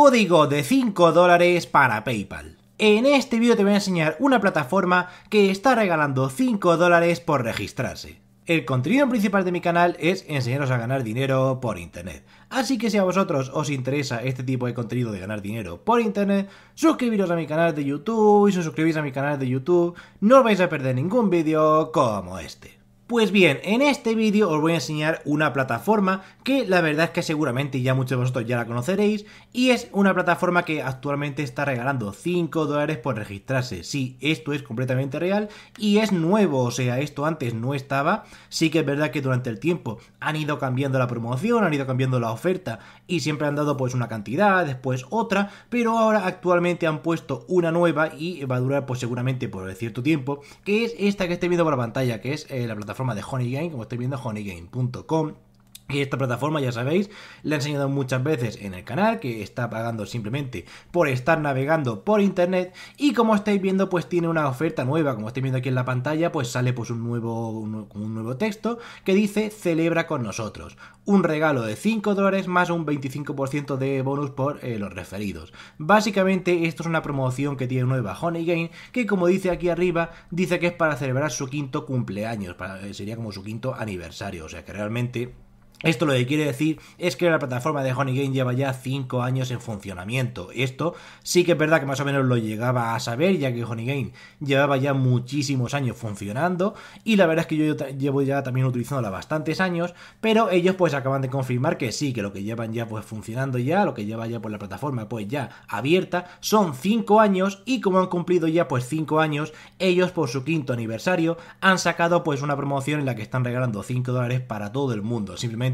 código de 5 dólares para PayPal. En este vídeo te voy a enseñar una plataforma que está regalando 5 dólares por registrarse. El contenido principal de mi canal es enseñaros a ganar dinero por internet. Así que si a vosotros os interesa este tipo de contenido de ganar dinero por internet, suscribiros a mi canal de YouTube y si os suscribís a mi canal de YouTube no vais a perder ningún vídeo como este. Pues bien, en este vídeo os voy a enseñar una plataforma que la verdad es que seguramente ya muchos de vosotros ya la conoceréis y es una plataforma que actualmente está regalando 5 dólares por registrarse. Sí, esto es completamente real y es nuevo, o sea, esto antes no estaba. Sí que es verdad que durante el tiempo han ido cambiando la promoción, han ido cambiando la oferta y siempre han dado pues una cantidad, después otra, pero ahora actualmente han puesto una nueva y va a durar pues seguramente por cierto tiempo, que es esta que esté viendo por la pantalla, que es eh, la plataforma forma de Honey Game, como estoy viendo, honeygain.com. Y esta plataforma, ya sabéis, la he enseñado muchas veces en el canal, que está pagando simplemente por estar navegando por internet. Y como estáis viendo, pues tiene una oferta nueva. Como estáis viendo aquí en la pantalla, pues sale pues un nuevo, nuevo texto que dice celebra con nosotros. Un regalo de 5 dólares más un 25% de bonus por eh, los referidos. Básicamente, esto es una promoción que tiene nueva Honey Game, que como dice aquí arriba, dice que es para celebrar su quinto cumpleaños. Eh, sería como su quinto aniversario. O sea que realmente esto lo que quiere decir es que la plataforma de Honey Game lleva ya 5 años en funcionamiento. Esto sí que es verdad que más o menos lo llegaba a saber, ya que Honey Game llevaba ya muchísimos años funcionando. Y la verdad es que yo llevo ya también utilizándola bastantes años. Pero ellos pues acaban de confirmar que sí, que lo que llevan ya pues funcionando ya, lo que lleva ya pues la plataforma pues ya abierta, son 5 años. Y como han cumplido ya pues 5 años, ellos por su quinto aniversario han sacado pues una promoción en la que están regalando 5 dólares para todo el mundo. Simplemente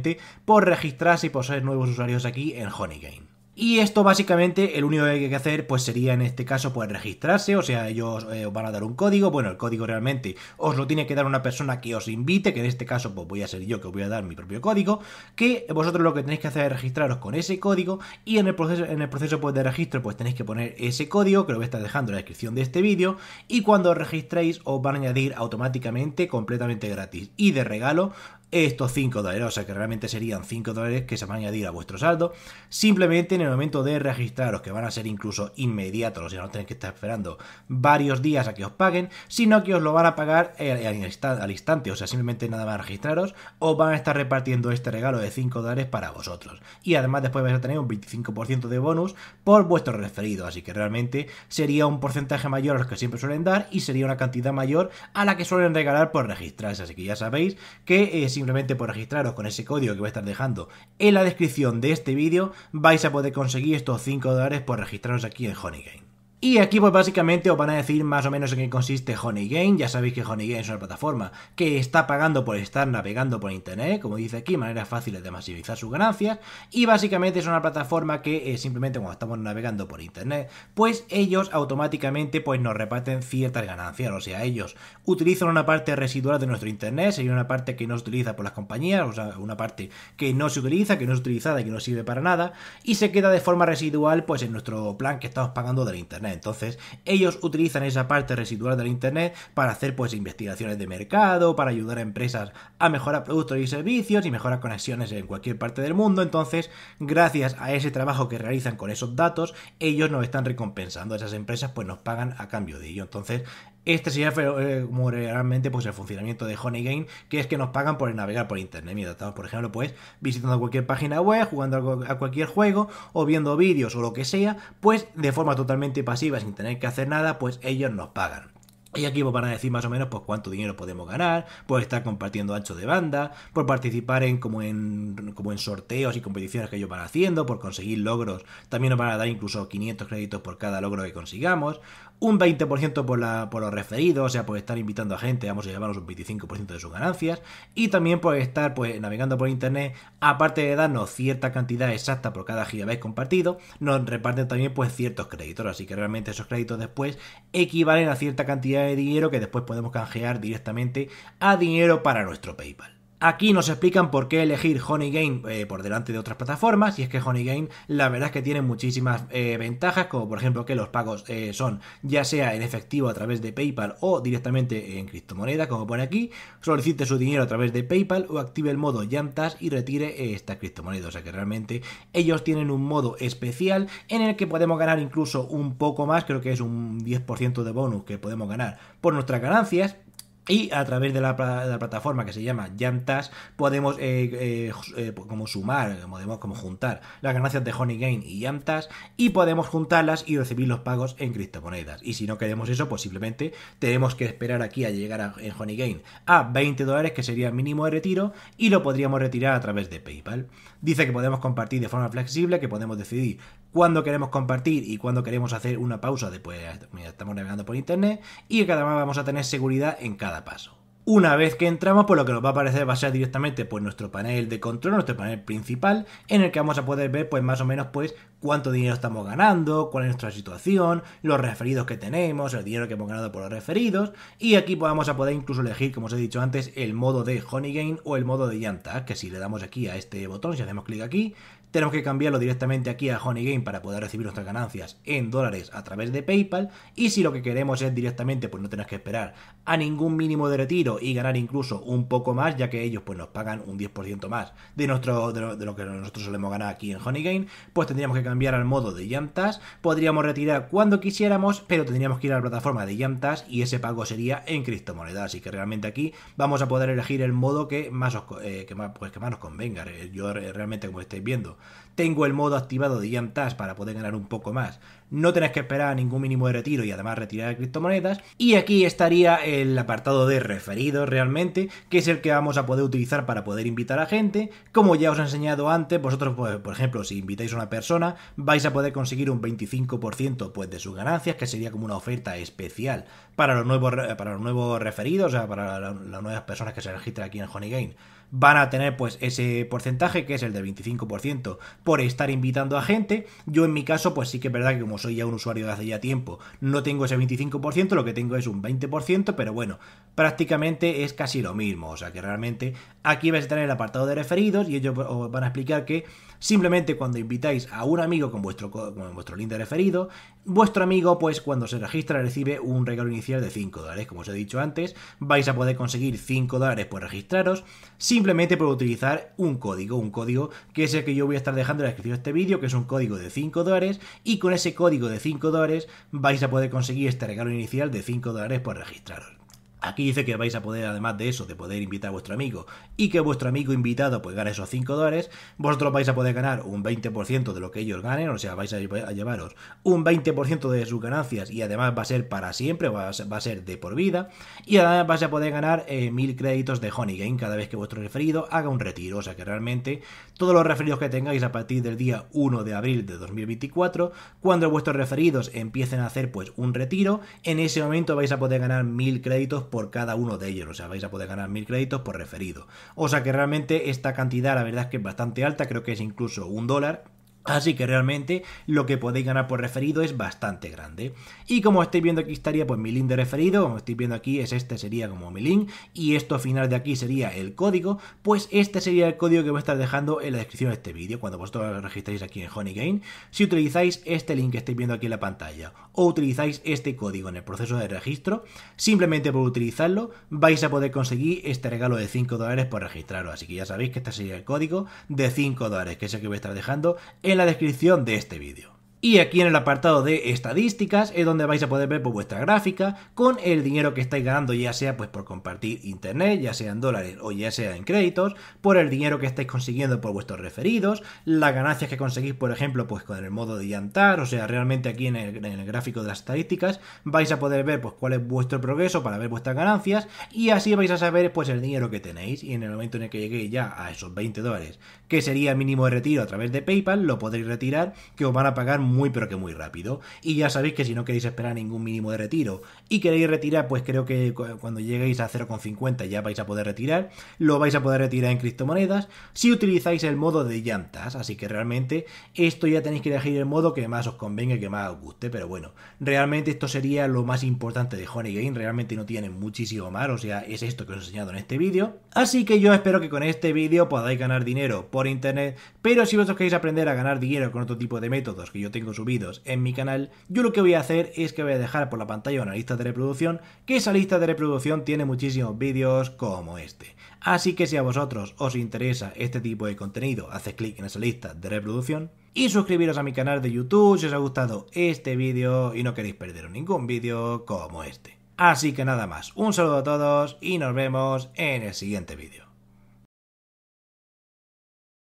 por registrarse y por ser nuevos usuarios aquí en Honeygain. Y esto básicamente, el único que hay que hacer pues sería en este caso pues registrarse, o sea, ellos eh, os van a dar un código, bueno, el código realmente os lo tiene que dar una persona que os invite, que en este caso pues voy a ser yo que os voy a dar mi propio código, que vosotros lo que tenéis que hacer es registraros con ese código y en el proceso, en el proceso pues, de registro pues tenéis que poner ese código, que lo voy a estar dejando en la descripción de este vídeo, y cuando os registréis os van a añadir automáticamente, completamente gratis y de regalo, estos 5 dólares, o sea que realmente serían 5 dólares que se van a añadir a vuestro saldo, simplemente en el momento de registraros, que van a ser incluso inmediatos, o sea, no tenéis que estar esperando varios días a que os paguen, sino que os lo van a pagar eh, al instante, o sea, simplemente nada más registraros, os van a estar repartiendo este regalo de 5 dólares para vosotros. Y además después vais a tener un 25% de bonus por vuestro referido, así que realmente sería un porcentaje mayor a los que siempre suelen dar y sería una cantidad mayor a la que suelen regalar por registrarse, así que ya sabéis que eh, simplemente por registraros con ese código que voy a estar dejando en la descripción de este vídeo, vais a poder conseguir estos 5 dólares por registraros aquí en Honeygain. Y aquí pues básicamente os van a decir más o menos en qué consiste Honey Game. Ya sabéis que Honey Game es una plataforma que está pagando por estar navegando por internet, como dice aquí, maneras fáciles de masivizar sus ganancias. Y básicamente es una plataforma que eh, simplemente cuando estamos navegando por internet, pues ellos automáticamente pues nos reparten ciertas ganancias. O sea, ellos utilizan una parte residual de nuestro internet, sería una parte que no se utiliza por las compañías, o sea, una parte que no se utiliza, que no es utilizada y que no sirve para nada, y se queda de forma residual pues en nuestro plan que estamos pagando del internet. Entonces, ellos utilizan esa parte residual del Internet para hacer pues investigaciones de mercado, para ayudar a empresas a mejorar productos y servicios y mejorar conexiones en cualquier parte del mundo. Entonces, gracias a ese trabajo que realizan con esos datos, ellos nos están recompensando. Esas empresas pues nos pagan a cambio de ello. Entonces, este sería eh, realmente pues, el funcionamiento de Honey Game, que es que nos pagan por navegar por internet. Mira, estamos, por ejemplo, pues visitando cualquier página web, jugando a cualquier juego, o viendo vídeos o lo que sea, pues de forma totalmente pasiva, sin tener que hacer nada, pues ellos nos pagan. Y aquí van a decir más o menos pues cuánto dinero podemos ganar, por pues, estar compartiendo ancho de banda, por pues, participar en como en como en sorteos y competiciones que ellos van haciendo, por conseguir logros. También nos van a dar incluso 500 créditos por cada logro que consigamos, un 20% por la por los referidos, o sea, por estar invitando a gente, vamos a llevarnos un 25% de sus ganancias y también por estar pues navegando por internet, aparte de darnos cierta cantidad exacta por cada gigabyte compartido, nos reparten también pues ciertos créditos, así que realmente esos créditos después equivalen a cierta cantidad de dinero que después podemos canjear directamente a dinero para nuestro PayPal. Aquí nos explican por qué elegir Honey Game eh, por delante de otras plataformas, y es que Honey Game la verdad es que tiene muchísimas eh, ventajas, como por ejemplo que los pagos eh, son ya sea en efectivo a través de PayPal o directamente en criptomoneda, como pone aquí, solicite su dinero a través de PayPal o active el modo llantas y retire esta criptomoneda, o sea que realmente ellos tienen un modo especial en el que podemos ganar incluso un poco más, creo que es un 10% de bonus que podemos ganar por nuestras ganancias, y a través de la, plataforma que se llama llantas podemos eh, eh, eh, como sumar, podemos como juntar las ganancias de Honeygain y llantas y podemos juntarlas y recibir los pagos en criptomonedas. Y si no queremos eso, pues simplemente tenemos que esperar aquí a llegar a, en Honeygain a 20 dólares, que sería el mínimo de retiro, y lo podríamos retirar a través de PayPal. Dice que podemos compartir de forma flexible, que podemos decidir cuándo queremos compartir y cuándo queremos hacer una pausa después, estamos navegando por internet, y que además vamos a tener seguridad en cada paso. Una vez que entramos, pues lo que nos va a aparecer va a ser directamente pues, nuestro panel de control, nuestro panel principal, en el que vamos a poder ver pues más o menos pues cuánto dinero estamos ganando, cuál es nuestra situación, los referidos que tenemos, el dinero que hemos ganado por los referidos, y aquí pues, vamos a poder incluso elegir, como os he dicho antes, el modo de Honey Game o el modo de llanta, que si le damos aquí a este botón, si hacemos clic aquí, tenemos que cambiarlo directamente aquí a Honey Game para poder recibir nuestras ganancias en dólares a través de PayPal. Y si lo que queremos es directamente, pues no tenés que esperar a ningún mínimo de retiro y ganar incluso un poco más, ya que ellos pues nos pagan un 10% más de, nuestro, de lo, que nosotros solemos ganar aquí en Honey Game, pues tendríamos que cambiar al modo de YamTas. Podríamos retirar cuando quisiéramos, pero tendríamos que ir a la plataforma de YamTas y ese pago sería en criptomonedas. Así que realmente aquí vamos a poder elegir el modo que más, eh, que más, pues, que más nos convenga. Eh, yo realmente, como estáis viendo, tengo el modo activado de Jam para poder ganar un poco más, no tenéis que esperar ningún mínimo de retiro y además retirar criptomonedas. Y aquí estaría el apartado de referidos realmente, que es el que vamos a poder utilizar para poder invitar a gente. Como ya os he enseñado antes, vosotros, pues, por ejemplo, si invitáis a una persona, vais a poder conseguir un 25% pues, de sus ganancias, que sería como una oferta especial para los nuevos, para los nuevos referidos, o sea, para las nuevas personas que se registran aquí en Honey Game van a tener pues ese porcentaje que es el del 25% por estar invitando a gente. Yo en mi caso pues sí que es verdad que soy ya un usuario de hace ya tiempo, no tengo ese 25%, lo que tengo es un 20%, pero bueno, prácticamente es casi lo mismo. O sea que realmente aquí vais a tener el apartado de referidos y ellos os van a explicar que simplemente cuando invitáis a un amigo con vuestro, con vuestro link de referido, vuestro amigo pues cuando se registra recibe un regalo inicial de 5 dólares, como os he dicho antes, vais a poder conseguir 5 dólares por registraros, simplemente por utilizar un código, un código que es el que yo voy a estar dejando en la descripción de este vídeo, que es un código de 5 dólares y con ese código código de 5 dólares vais a poder conseguir este regalo inicial de 5 dólares por registraros. Aquí dice que vais a poder, además de eso, de poder invitar a vuestro amigo y que vuestro amigo invitado pues gane esos 5 dólares, vosotros vais a poder ganar un 20% de lo que ellos ganen, o sea, vais a llevaros un 20% de sus ganancias y además va a ser para siempre, va a ser, de por vida y además vais a poder ganar eh, mil 1000 créditos de Honey cada vez que vuestro referido haga un retiro, o sea que realmente todos los referidos que tengáis a partir del día 1 de abril de 2024, cuando vuestros referidos empiecen a hacer pues un retiro, en ese momento vais a poder ganar mil créditos por cada uno de ellos. O sea, vais a poder ganar mil créditos por referido. O sea que realmente esta cantidad, la verdad es que es bastante alta, creo que es incluso un dólar Así que realmente lo que podéis ganar por referido es bastante grande. Y como estáis viendo aquí estaría pues mi link de referido, como estáis viendo aquí es este sería como mi link y esto final de aquí sería el código, pues este sería el código que voy a estar dejando en la descripción de este vídeo cuando vosotros registráis aquí en Honeygain si utilizáis este link que estáis viendo aquí en la pantalla o utilizáis este código en el proceso de registro, simplemente por utilizarlo vais a poder conseguir este regalo de 5 dólares por registrarlo, así que ya sabéis que este sería el código de 5 dólares que es el que voy a estar dejando en en la descripción de este vídeo. Y aquí en el apartado de estadísticas es donde vais a poder ver pues, vuestra gráfica con el dinero que estáis ganando, ya sea pues por compartir internet, ya sea en dólares o ya sea en créditos, por el dinero que estáis consiguiendo por vuestros referidos, las ganancias que conseguís, por ejemplo, pues con el modo de llantar, o sea, realmente aquí en el, gráfico de las estadísticas vais a poder ver pues cuál es vuestro progreso para ver vuestras ganancias y así vais a saber pues el dinero que tenéis y en el momento en el que lleguéis ya a esos 20 dólares, que sería mínimo de retiro a través de PayPal, lo podréis retirar, que os van a pagar muy pero que muy rápido. Y ya sabéis que si no queréis esperar ningún mínimo de retiro y queréis retirar, pues creo que cuando lleguéis a 0,50 ya vais a poder retirar. Lo vais a poder retirar en criptomonedas si utilizáis el modo de llantas. Así que realmente esto ya tenéis que elegir el modo que más os convenga y que más os guste. Pero bueno, realmente esto sería lo más importante de Honey Game. Realmente no tiene muchísimo más. O sea, es esto que os he enseñado en este vídeo. Así que yo espero que con este vídeo podáis ganar dinero por internet. Pero si vosotros queréis aprender a ganar dinero con otro tipo de métodos que yo tengo subidos en mi canal, yo lo que voy a hacer es que voy a dejar por la pantalla una lista de reproducción, que esa lista de reproducción tiene muchísimos vídeos como este. Así que si a vosotros os interesa este tipo de contenido, haced clic en esa lista de reproducción y suscribiros a mi canal de YouTube si os ha gustado este vídeo y no queréis perder ningún vídeo como este. Así que nada más, un saludo a todos y nos vemos en el siguiente vídeo.